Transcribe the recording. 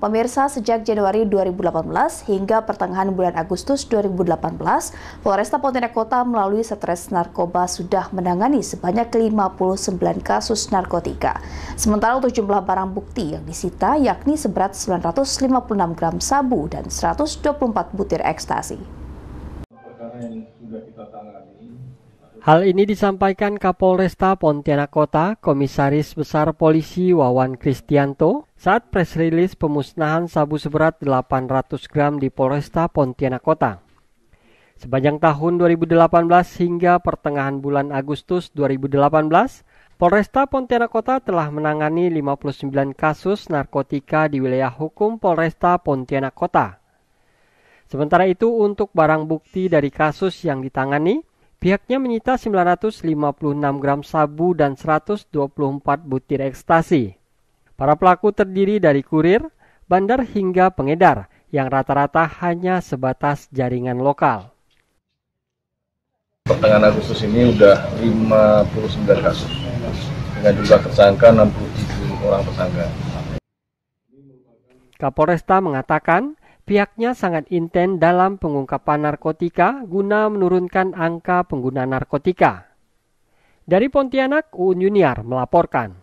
Pemirsa, sejak Januari 2018 hingga pertengahan bulan Agustus 2018, Polresta Pontianak Kota melalui stres Narkoba sudah menangani sebanyak 59 kasus narkotika. Sementara untuk jumlah barang bukti yang disita yakni seberat 956 gram sabu dan 124 butir ekstasi. Perkara yang sudah kita tangani Hal ini disampaikan Kapolresta Pontianak Kota, Komisaris Besar Polisi Wawan Kristianto saat press release pemusnahan sabu seberat 800 gram di Polresta Pontianak Kota. Sepanjang tahun 2018 hingga pertengahan bulan Agustus 2018, Polresta Pontianak Kota telah menangani 59 kasus narkotika di wilayah hukum Polresta Pontianak Kota. Sementara itu, untuk barang bukti dari kasus yang ditangani, Pihaknya menyita 956 gram sabu dan 124 butir ekstasi. Para pelaku terdiri dari kurir, bandar hingga pengedar yang rata-rata hanya sebatas jaringan lokal. Pertengahan Agustus ini sudah 59 kasus dengan jumlah tersangka 67 orang tersangka. Kapolresta mengatakan Pihaknya sangat intens dalam pengungkapan narkotika guna menurunkan angka pengguna narkotika. Dari Pontianak, Uun Yuniar melaporkan.